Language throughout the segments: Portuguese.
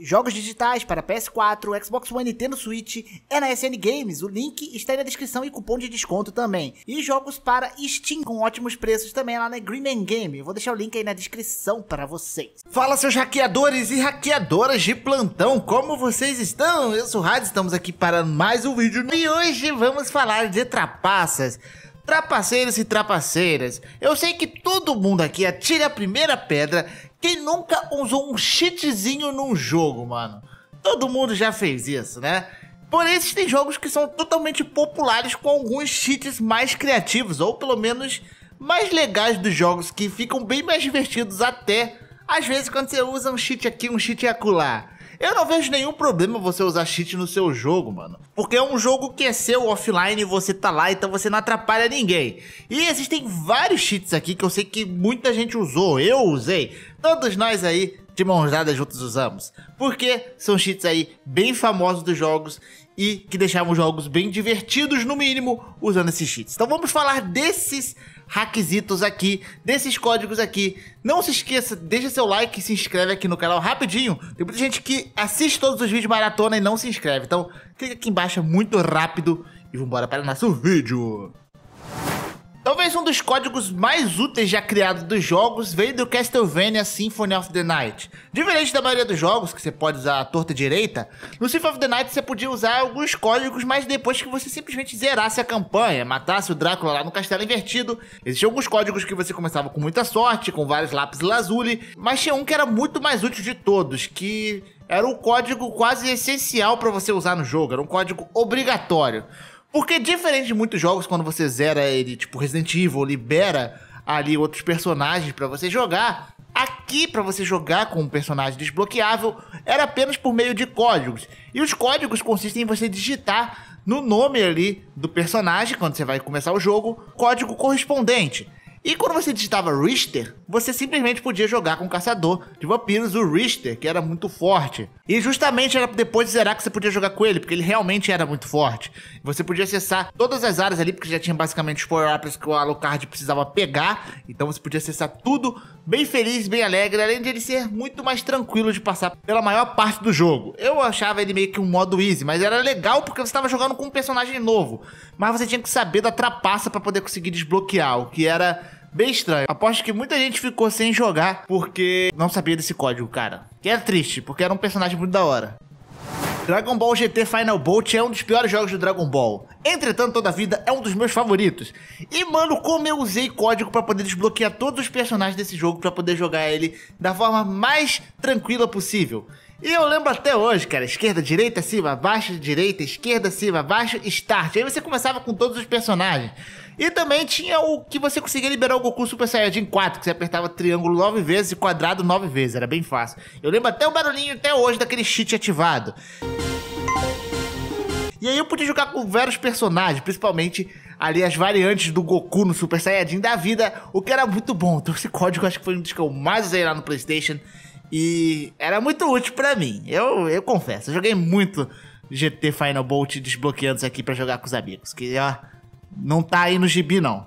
Jogos digitais para PS4, Xbox One, Nintendo Switch é na SN Games. O link está aí na descrição e cupom de desconto também. E jogos para Steam com ótimos preços também lá na Green Game. vou deixar o link aí na descrição para vocês. Fala seus hackeadores e hackeadoras de plantão, como vocês estão? Eu sou o Rádio, estamos aqui para mais um vídeo e hoje vamos falar de trapaças. Trapaceiros e trapaceiras, eu sei que todo mundo aqui atira a primeira pedra quem nunca usou um cheatzinho num jogo, mano? Todo mundo já fez isso, né? Porém, existem jogos que são totalmente populares com alguns cheats mais criativos, ou pelo menos mais legais dos jogos, que ficam bem mais divertidos até, às vezes quando você usa um cheat aqui, um cheat acolá. Eu não vejo nenhum problema você usar cheat no seu jogo, mano. Porque é um jogo que é seu offline, você tá lá, então você não atrapalha ninguém. E existem vários cheats aqui que eu sei que muita gente usou, eu usei, todos nós aí de mãos dadas juntos usamos. Porque são cheats aí bem famosos dos jogos e que deixavam os jogos bem divertidos, no mínimo, usando esses cheats. Então vamos falar desses requisitos aqui, desses códigos aqui. Não se esqueça, deixa seu like e se inscreve aqui no canal rapidinho. Tem muita gente que assiste todos os vídeos maratona e não se inscreve. Então clica aqui embaixo, é muito rápido. E vambora para o nosso vídeo. Talvez um dos códigos mais úteis já criado dos jogos veio do Castlevania Symphony of the Night. Diferente da maioria dos jogos, que você pode usar a torta direita, no Symphony of the Night você podia usar alguns códigos, mas depois que você simplesmente zerasse a campanha, matasse o Drácula lá no castelo invertido, existiam alguns códigos que você começava com muita sorte, com vários lápis lazuli, mas tinha um que era muito mais útil de todos, que era um código quase essencial para você usar no jogo, era um código obrigatório. Porque diferente de muitos jogos, quando você zera ele, tipo Resident Evil, libera ali outros personagens para você jogar, aqui para você jogar com um personagem desbloqueável era apenas por meio de códigos. E os códigos consistem em você digitar no nome ali do personagem, quando você vai começar o jogo, código correspondente. E quando você digitava Richter, você simplesmente podia jogar com o caçador de vampiros, o Richter, que era muito forte. E justamente era depois de zerar que você podia jogar com ele, porque ele realmente era muito forte. Você podia acessar todas as áreas ali, porque já tinha basicamente os power-ups que o Alucard precisava pegar. Então você podia acessar tudo bem feliz, bem alegre, além de ele ser muito mais tranquilo de passar pela maior parte do jogo. Eu achava ele meio que um modo easy, mas era legal porque você estava jogando com um personagem novo. Mas você tinha que saber da trapaça para poder conseguir desbloquear, o que era bem estranho. Aposto que muita gente ficou sem jogar porque não sabia desse código, cara. Que é triste, porque era um personagem muito da hora. Dragon Ball GT Final Bolt é um dos piores jogos do Dragon Ball. Entretanto, toda a vida é um dos meus favoritos. E mano, como eu usei código para poder desbloquear todos os personagens desse jogo para poder jogar ele da forma mais tranquila possível. E eu lembro até hoje, cara, esquerda, direita, cima, baixa, direita, esquerda, cima, baixo, start. Aí você começava com todos os personagens. E também tinha o que você conseguia liberar o Goku Super Saiyajin 4, que você apertava triângulo nove vezes e quadrado nove vezes, era bem fácil. Eu lembro até o barulhinho até hoje daquele cheat ativado. E aí eu podia jogar com vários personagens, principalmente ali as variantes do Goku no Super Saiyajin da vida, o que era muito bom. Então esse código acho que foi um dos que eu mais usei lá no PlayStation e era muito útil para mim. Eu, eu confesso, eu joguei muito GT Final Bolt desbloqueando isso aqui para jogar com os amigos, que ó não tá aí no gibi, não.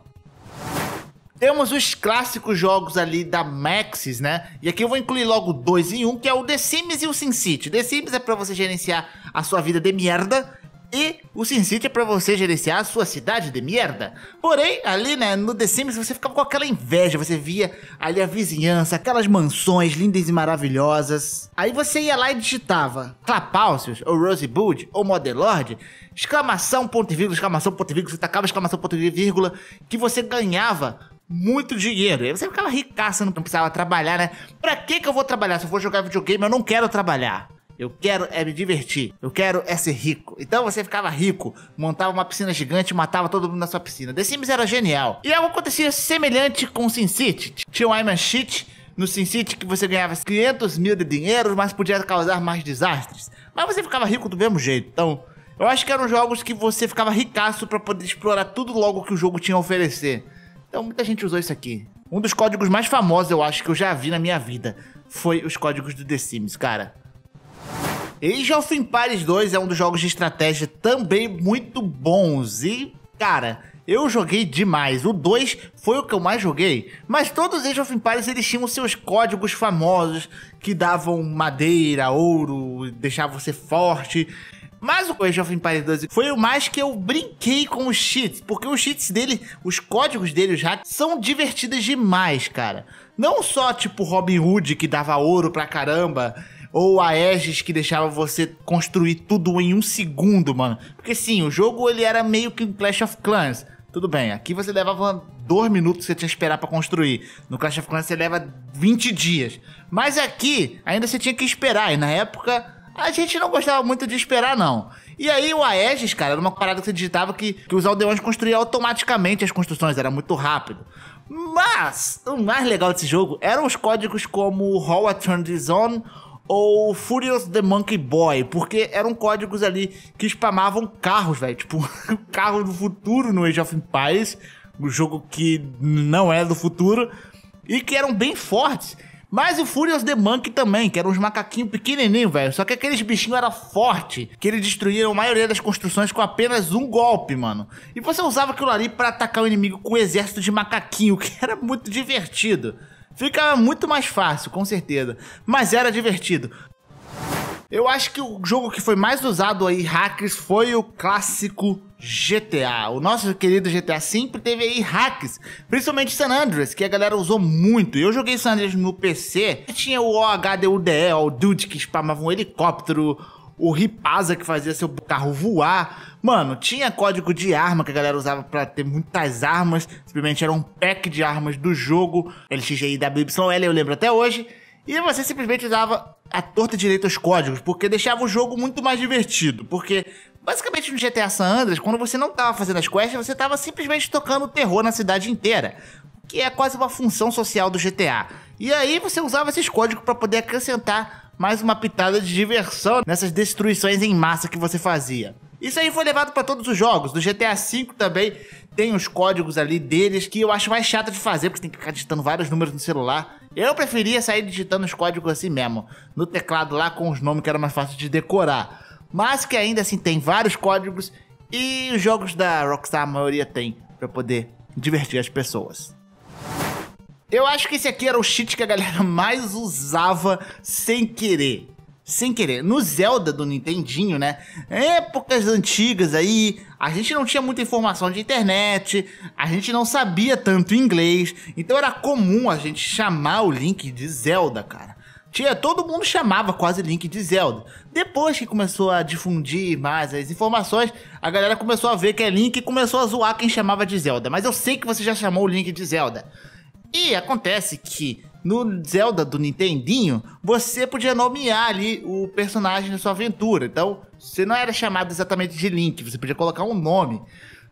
Temos os clássicos jogos ali da Maxis, né? E aqui eu vou incluir logo dois em um, que é o The Sims e o SimCity. The Sims é para você gerenciar a sua vida de merda e o SimCity é pra você gerenciar a sua cidade de merda. Porém, ali, né, no The Sims você ficava com aquela inveja, você via ali a vizinhança, aquelas mansões lindas e maravilhosas. Aí você ia lá e digitava Clapalcios, ou Rosebud, ou Modelord, exclamação, ponto e vírgula, exclamação, ponto e vírgula, você tacava exclamação, ponto e vírgula, que você ganhava muito dinheiro. Aí você ficava ricaça, não precisava trabalhar, né? Pra que que eu vou trabalhar? Se eu for jogar videogame, eu não quero trabalhar. Eu quero é me divertir. Eu quero é ser rico. Então você ficava rico, montava uma piscina gigante e matava todo mundo na sua piscina. The Sims era genial. E algo acontecia semelhante com City. Tinha o Iron Sheet no Sin City que você ganhava 500 mil de dinheiro, mas podia causar mais desastres. Mas você ficava rico do mesmo jeito, então... Eu acho que eram jogos que você ficava ricaço para poder explorar tudo logo que o jogo tinha a oferecer. Então muita gente usou isso aqui. Um dos códigos mais famosos, eu acho, que eu já vi na minha vida foi os códigos do The Sims, cara. Age of Empires 2 é um dos jogos de estratégia também muito bons. E, cara, eu joguei demais. O 2 foi o que eu mais joguei. Mas todos os Age of Empires eles tinham seus códigos famosos que davam madeira, ouro, deixavam você forte. Mas o Age of Empires 2 foi o mais que eu brinquei com os cheats, porque os cheats dele, os códigos dele, já são divertidos demais, cara. Não só tipo Robin Hood que dava ouro pra caramba ou Aegis que deixava você construir tudo em um segundo, mano. Porque sim, o jogo ele era meio que um Clash of Clans. Tudo bem, aqui você levava dois minutos que você tinha que esperar para construir. No Clash of Clans você leva 20 dias. Mas aqui ainda você tinha que esperar, e na época a gente não gostava muito de esperar, não. E aí o Aegis, cara, era uma parada que você digitava que, que os aldeões construíam automaticamente as construções, era muito rápido. Mas o mais legal desse jogo eram os códigos como Hall at Turn ou Furious the Monkey Boy, porque eram códigos ali que spamavam carros, velho. Tipo, carro do futuro no Age of Empires, um jogo que não é do futuro, e que eram bem fortes. Mas o Furious The Monkey também, que eram uns macaquinhos pequenininhos, velho. Só que aqueles bichinhos eram fortes, que eles destruíram a maioria das construções com apenas um golpe, mano. E você usava aquilo ali para atacar o inimigo com um exército de macaquinho, que era muito divertido. Fica muito mais fácil, com certeza. Mas era divertido. Eu acho que o jogo que foi mais usado aí, hackers, foi o clássico GTA. O nosso querido GTA sempre teve aí hacks, principalmente San Andreas, que a galera usou muito. Eu joguei San Andreas no PC, tinha o OHDUDE, o Dude, que spamava um helicóptero, o Ripaza que fazia seu carro voar. Mano, tinha código de arma que a galera usava para ter muitas armas. Simplesmente era um pack de armas do jogo. LXGIWYL, eu lembro até hoje. E você simplesmente usava a torta direito os códigos, porque deixava o jogo muito mais divertido. Porque, basicamente, no GTA San Andreas, quando você não tava fazendo as quests, você tava simplesmente tocando terror na cidade inteira. Que é quase uma função social do GTA. E aí você usava esses códigos para poder acrescentar mais uma pitada de diversão nessas destruições em massa que você fazia. Isso aí foi levado para todos os jogos. Do GTA V também tem os códigos ali deles que eu acho mais chato de fazer, porque tem que ficar digitando vários números no celular. Eu preferia sair digitando os códigos assim mesmo, no teclado lá com os nomes que era mais fácil de decorar. Mas que ainda assim tem vários códigos e os jogos da Rockstar a maioria tem para poder divertir as pessoas. Eu acho que esse aqui era o cheat que a galera mais usava sem querer. Sem querer. No Zelda do Nintendinho, né? Épocas antigas aí, a gente não tinha muita informação de internet, a gente não sabia tanto inglês, então era comum a gente chamar o Link de Zelda, cara. Tinha, todo mundo chamava quase Link de Zelda. Depois que começou a difundir mais as informações, a galera começou a ver que é Link e começou a zoar quem chamava de Zelda. Mas eu sei que você já chamou o Link de Zelda. E acontece que no Zelda do Nintendinho, você podia nomear ali o personagem da sua aventura. Então, você não era chamado exatamente de Link, você podia colocar um nome.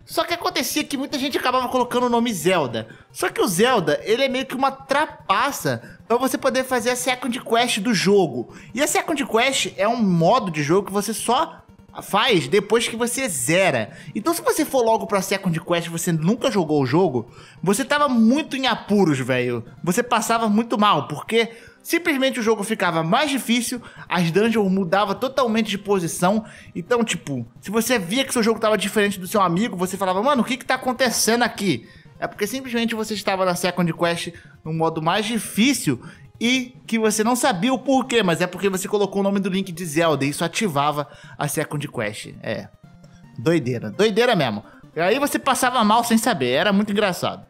Só que acontecia que muita gente acabava colocando o nome Zelda. Só que o Zelda, ele é meio que uma trapaça para você poder fazer a second quest do jogo. E a second quest é um modo de jogo que você só faz depois que você zera. Então, se você for logo pra Second Quest e você nunca jogou o jogo, você tava muito em apuros, velho. Você passava muito mal, porque simplesmente o jogo ficava mais difícil, as dungeons mudavam totalmente de posição. Então, tipo, se você via que seu jogo tava diferente do seu amigo, você falava, mano, o que que tá acontecendo aqui? É porque simplesmente você estava na Second Quest no modo mais difícil e que você não sabia o porquê, mas é porque você colocou o nome do link de Zelda e isso ativava a Second Quest. É. Doideira, doideira mesmo. E aí você passava mal sem saber, era muito engraçado.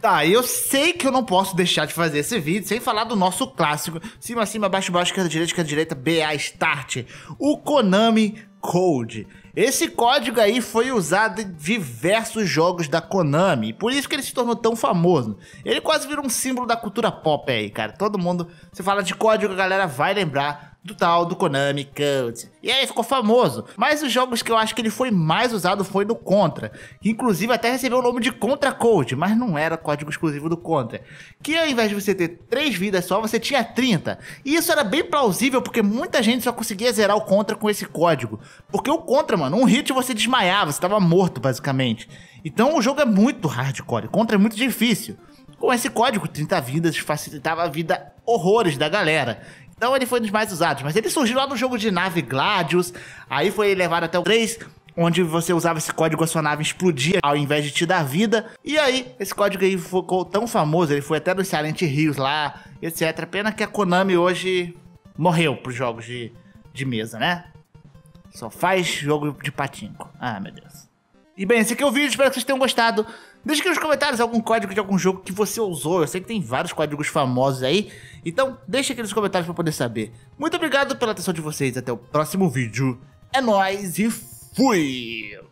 Tá, eu sei que eu não posso deixar de fazer esse vídeo sem falar do nosso clássico. Cima, cima, baixo, baixo, esquerda, direita, esquerda, direita, BA Start. O Konami Code. Esse código aí foi usado em diversos jogos da Konami, por isso que ele se tornou tão famoso. Ele quase virou um símbolo da cultura pop aí, cara. Todo mundo, se fala de código, a galera vai lembrar do tal do Konami Code. E aí ficou famoso. Mas os jogos que eu acho que ele foi mais usado foi no Contra. Inclusive até recebeu o nome de Contra Code, mas não era código exclusivo do Contra. Que ao invés de você ter 3 vidas só, você tinha 30. E isso era bem plausível porque muita gente só conseguia zerar o Contra com esse código. Porque o Contra, mano, um hit você desmaiava, você tava morto basicamente. Então o jogo é muito hardcore, Contra é muito difícil. Com esse código, 30 vidas facilitava a vida horrores da galera. Então ele foi um dos mais usados, mas ele surgiu lá no jogo de nave Gladius, aí foi levado até o 3, onde você usava esse código, a sua nave explodia ao invés de te dar vida. E aí, esse código aí ficou tão famoso, ele foi até nos Silent rios lá, etc. Pena que a Konami hoje morreu pros jogos de, de mesa, né? Só faz jogo de patinco. Ah, meu Deus. E bem, esse aqui é o vídeo, espero que vocês tenham gostado. Deixa aqui nos comentários algum código de algum jogo que você usou. Eu sei que tem vários códigos famosos aí. Então, deixa aqui nos comentários pra poder saber. Muito obrigado pela atenção de vocês. Até o próximo vídeo. É nóis e fui!